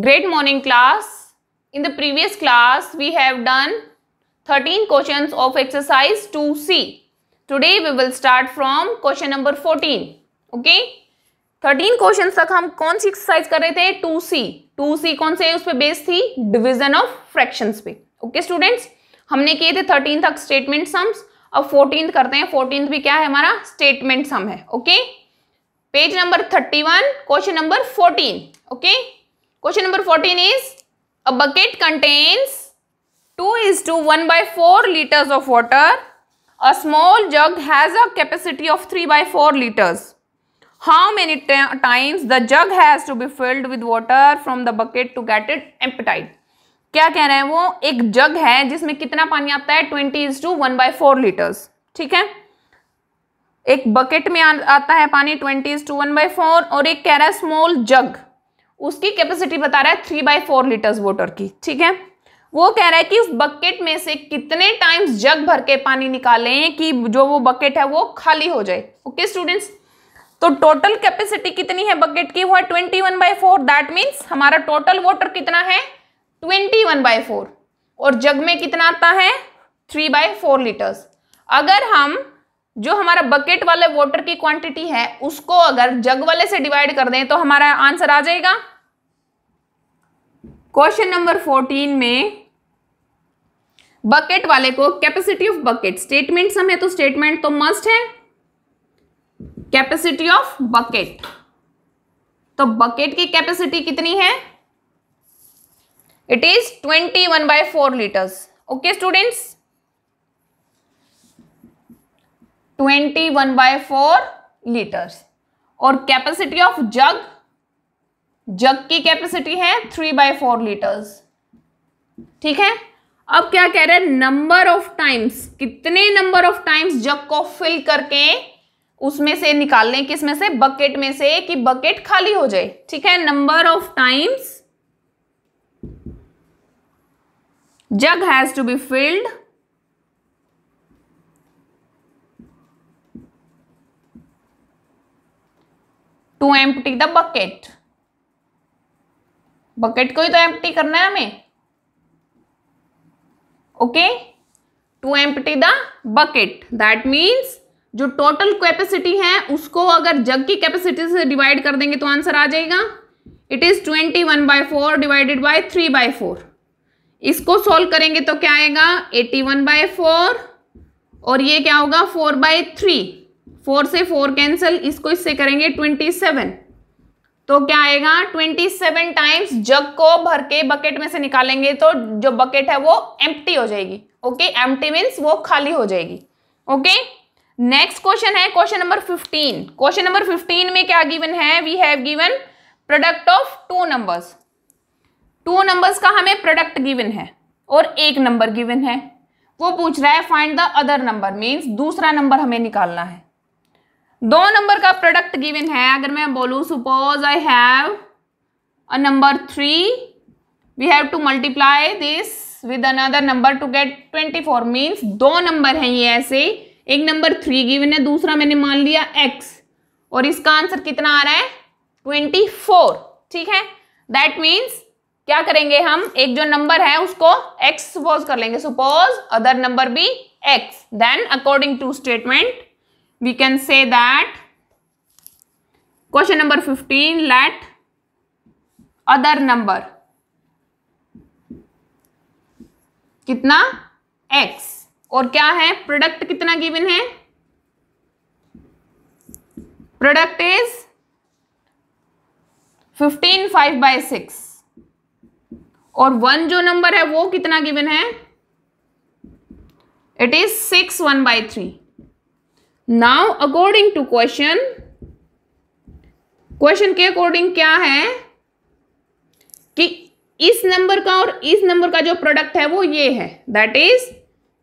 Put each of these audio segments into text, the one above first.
great morning class in the previous class we have done 13 questions of exercise 2c today we will start from question number 14 okay 13 question तक हम कौन सी exercise कर रहे थे 2c 2c कौन से उस पर बेस थी डिवीजन ऑफ फ्रैक्शंस पे ओके okay, स्टूडेंट्स हमने किए थे 13 तक स्टेटमेंट सम्स अब 14 करते हैं 14 भी क्या है हमारा स्टेटमेंट सम है okay page number 31 question number 14 okay okay? Question number fourteen is a bucket contains two is to one by four litres of water a small jug has a capacity of three by four litres how many times the jug has to be filled with water from the bucket to get it emptied क्या कह रहे हैं वो एक जग है जिसमें कितना पानी आता है twenty is to one by four litres ठीक है एक बकेट में आ, आता है पानी twenty is to one by four और एक कह रहा है स्मॉल जग उसकी कैपेसिटी बता रहा है three by four litres water की ठीक है वो कह रहा है कि उस बकेट में से कितने टाइम्स जग भर के पानी निकालें कि जो वो बकेट है वो खाली हो जाए ओके स्टूडेंट्स तो टोटल कैपेसिटी कितनी है बकेट की वो है twenty one by four that means हमारा टोटल वाटर कितना है ट्वेंटी वन बाई फोर और जग में कितना आता है थ्री बाय फोर लीटर्स अगर हम जो हमारा बकेट वाले वाटर की क्वांटिटी है उसको अगर जग वाले से डिवाइड कर दें तो हमारा आंसर आ जाएगा क्वेश्चन नंबर फोर्टीन में बकेट वाले को कैपेसिटी ऑफ बकेट स्टेटमेंट हम तो स्टेटमेंट तो मस्ट है कैपेसिटी ऑफ बकेट तो बकेट की कैपेसिटी कितनी है it is twenty one by four litres okay students twenty one by four litres और कैपेसिटी ऑफ जग जग की कैपेसिटी है थ्री बाय फोर लीटर्स ठीक है अब क्या कह रहे हैं नंबर ऑफ टाइम्स कितने नंबर ऑफ टाइम्स जग को फिल करके उसमें से निकाल लें किस में से बकेट में से कि बकेट खाली हो जाए ठीक है number of times jug has to be filled to empty the bucket bucket को ही तो एम्प्टी करना है हमें okay to empty the bucket that means जो टोटल कैपेसिटी है उसको अगर जग की कैपेसिटी से डिवाइड कर देंगे तो आंसर आ जाएगा it is twenty one by four divided by three by four इसको सॉल्व करेंगे तो क्या आएगा एटी वन बाई फोर और ये क्या होगा फोर बाई थ्री फोर से फोर कैंसिल इसको इससे करेंगे ट्वेंटी सेवन तो क्या आएगा 27 टाइम्स जग को भर के बकेट में से निकालेंगे तो जो बकेट है वो एम्प्टी हो जाएगी ओके एम्प्टी मीन्स वो खाली हो जाएगी ओके नेक्स्ट क्वेश्चन है क्वेश्चन नंबर 15 क्वेश्चन नंबर 15 में क्या गिवन है we have given product of two numbers two numbers का हमें प्रोडक्ट गिवन है और एक नंबर गिवन है वो पूछ रहा है find the other number means दूसरा नंबर हमें निकालना है दो नंबर का प्रोडक्ट गिवन है अगर मैं बोलूं suppose I have a number three we have to multiply this with another number to get twenty four means दो नंबर हैं ये ऐसे एक नंबर थ्री गिवन है दूसरा मैंने मान लिया एक्स और इसका आंसर कितना आ रहा है ट्वेंटी फोर ठीक है दैट मीन्स क्या करेंगे हम एक जो नंबर है उसको एक्स सपोज कर लेंगे सपोज अदर नंबर भी x then according to statement we can say that question number 15 let other number कितना x और क्या है प्रोडक्ट कितना गिवन है product is 15 five by six और वन जो नंबर है वो कितना गिवन है it is six one by three now according to question question के अकॉर्डिंग क्या है कि इस नंबर का और इस नंबर का जो प्रोडक्ट है वो ये है that is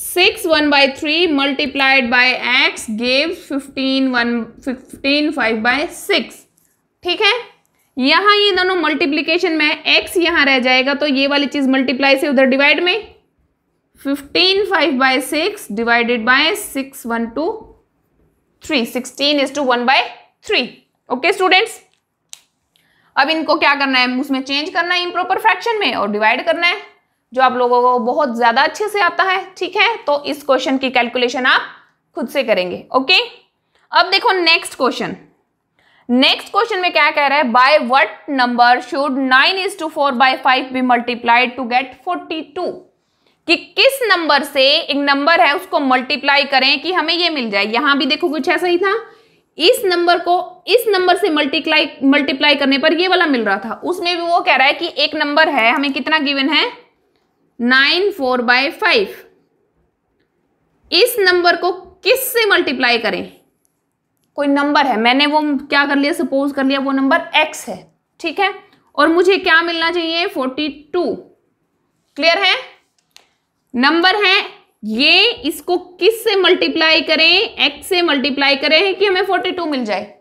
six one by three multiplied by x gave fifteen one fifteen five by six ठीक है यहां ये दोनों मल्टीप्लीकेशन में एक्स यहां रह जाएगा तो ये वाली चीज़ मल्टीप्लाई से उधर डिवाइड में fifteen five by six divided by six one two three sixteen is to one by three okay students अब इनको क्या करना है उसमें चेंज करना है इम्प्रोपर फ्रैक्शन में और डिवाइड करना है जो आप लोगों को बहुत ज़्यादा अच्छे से आता है ठीक है तो इस क्वेश्चन की कैलकुलेशन आप खुद से करेंगे ओके अब देखो नेक्स्ट क्वेश्चन नेक्स्ट क्वेश्चन में क्या कह रहा है by what number should nine is to four by five be multiplied to get forty two कि किस नंबर से एक नंबर है उसको मल्टीप्लाई करें कि हमें ये मिल जाए यहां भी देखो कुछ ऐसा ही था इस नंबर को इस नंबर से मल्टीप्लाई मल्टीप्लाई करने पर ये वाला मिल रहा था उसमें भी वो कह रहा है कि एक नंबर है हमें कितना गिवन है नाइन फोर बाय फाइव इस नंबर को किस से मल्टीप्लाई करें कोई नंबर है मैंने वो क्या कर लिया सपोज कर लिया वो नंबर एक्स है ठीक है और मुझे क्या मिलना चाहिए फोर्टी टू क्लियर है नंबर है ये इसको किस से मल्टीप्लाई करें एक्स से मल्टीप्लाई करें कि हमें फोर्टी टू मिल जाए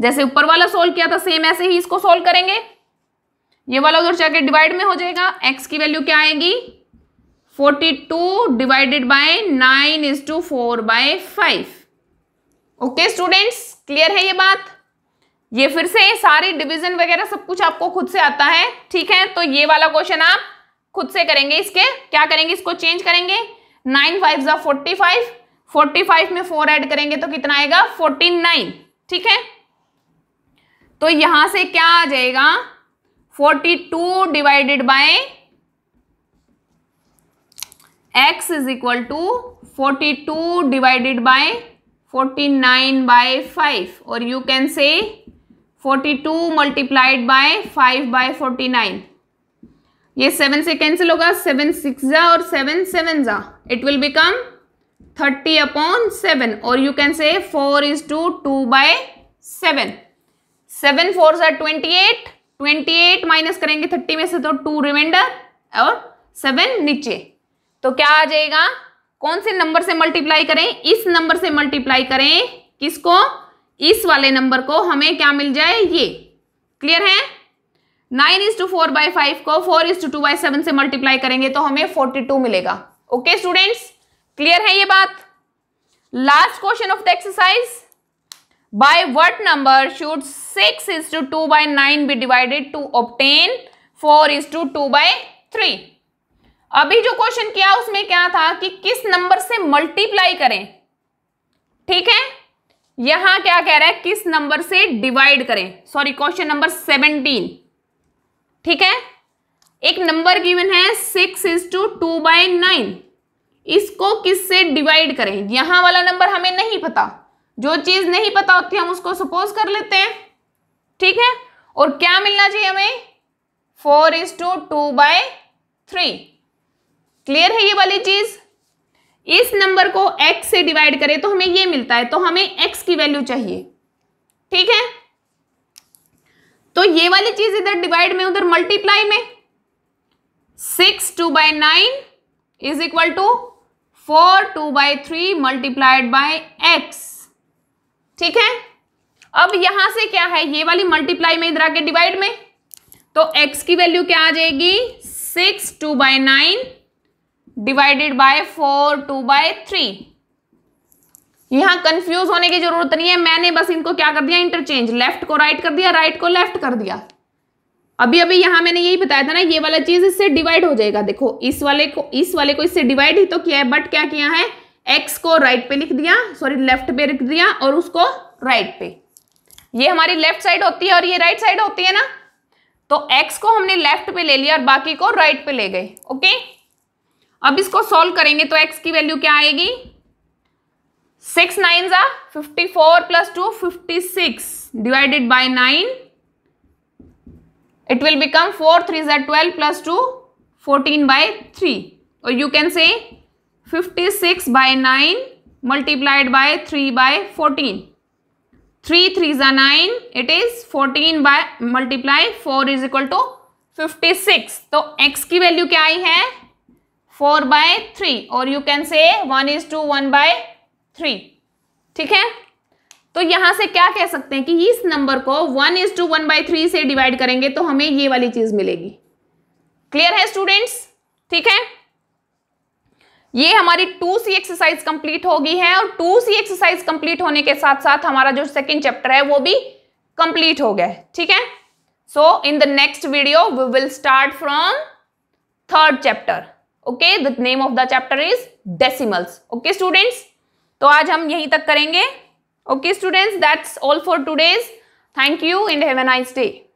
जैसे ऊपर वाला सोल्व किया था सेम ऐसे ही इसको सोल्व करेंगे ये वाला उधर जाके डिवाइड में हो जाएगा x की वैल्यू क्या आएगी forty two divided by nine is to four by five okay students clear है ये बात ये फिर से सारी डिवीजन वगैरह सब कुछ आपको खुद से आता है ठीक है तो ये वाला क्वेश्चन आप खुद से करेंगे इसके क्या करेंगे इसको चेंज करेंगे नाइन फाइव जो फोर्टी फाइव फोर्टी फाइव में फोर ऐड करेंगे तो कितना आएगा फोर्टी नाइन ठीक है तो यहां से क्या आ जाएगा forty two divided by x is equal to forty two divided by forty nine by five और you can say forty two multiplied by five by forty nine ये सेवन से कैंसिल होगा सेवन सिक्स जा और seven seven जा it will become thirty upon seven और you can say four is to two by seven seven four जा twenty eight twenty eight minus करेंगे thirty में से तो टू रिमाइंडर और सेवन नीचे तो क्या आ जाएगा कौन से नंबर से मल्टीप्लाई करें इस नंबर से मल्टीप्लाई करें किसको इस वाले नंबर को हमें क्या मिल जाए ये क्लियर है nine is to four by five को four is to two by seven से मल्टीप्लाई करेंगे तो हमें फोर्टी टू मिलेगा ओके स्टूडेंट्स क्लियर है ये बात last question of the exercise by what number should six is to two by nine be divided to obtain four is to two by three अभी जो question किया उसमें क्या था कि किस नंबर से मल्टीप्लाई करें ठीक है यहां क्या कह रहा है किस नंबर से डिवाइड करें सॉरी क्वेश्चन नंबर सेवनटीन ठीक है एक नंबर गिवन है six is to two by nine इसको किससे डिवाइड करें यहां वाला नंबर हमें नहीं पता जो चीज नहीं पता होती हम उसको सपोज कर लेते हैं ठीक है और क्या मिलना चाहिए हमें four is to two by three clear है ये वाली चीज इस नंबर को x से डिवाइड करें तो हमें ये मिलता है तो हमें x की वैल्यू चाहिए ठीक है तो ये वाली चीज इधर डिवाइड में उधर मल्टीप्लाई में six two by nine is equal to four two by three multiplied by x ठीक है अब यहां से क्या है ये वाली मल्टीप्लाई में इधर आके डिवाइड में तो x की वैल्यू क्या आ जाएगी six two by nine divided by four two by three यहाँ कंफ्यूज होने की जरूरत नहीं है मैंने बस इनको क्या कर दिया इंटरचेंज लेफ्ट को राइट कर दिया राइट को लेफ्ट कर दिया अभी अभी यहां मैंने यही बताया था ना ये वाला चीज इससे डिवाइड हो जाएगा देखो इस वाले को इस वाले को इससे डिवाइड ही तो किया है बट क्या किया है एक्स को राइट पे लिख दिया सॉरी लेफ्ट पे लिख दिया और उसको राइट पे ये हमारी लेफ्ट साइड होती है और ये राइट साइड होती है ना तो एक्स को हमने लेफ्ट पे ले लिया और बाकी को राइट पे ले गए ओके अब इसको सॉल्व करेंगे तो एक्स की वैल्यू क्या आएगी सिक्स नाइन जा fifty four plus two fifty six divided by nine it will become four three जै twelve plus two fourteen by three और you can say fifty six by nine multiplied by three by fourteen three three जा nine it is fourteen by multiply four is equal to fifty six तो x की value क्या आई है four by three और you can से one is to one by three ठीक है तो यहां से क्या कह सकते हैं कि इस नंबर को one is to one by three से डिवाइड करेंगे तो हमें ये वाली चीज मिलेगी क्लियर है स्टूडेंट्स ठीक है ये हमारी टू सी एक्सरसाइज कंप्लीट हो गई है और टू सी एक्सरसाइज कंप्लीट होने के साथ साथ हमारा जो सेकेंड चैप्टर है वो भी कंप्लीट हो गया ठीक है so in the next video we will start from third chapter okay the name of the chapter is decimals okay students तो आज हम यहीं तक करेंगे okay students that's all for today's thank you and have a nice day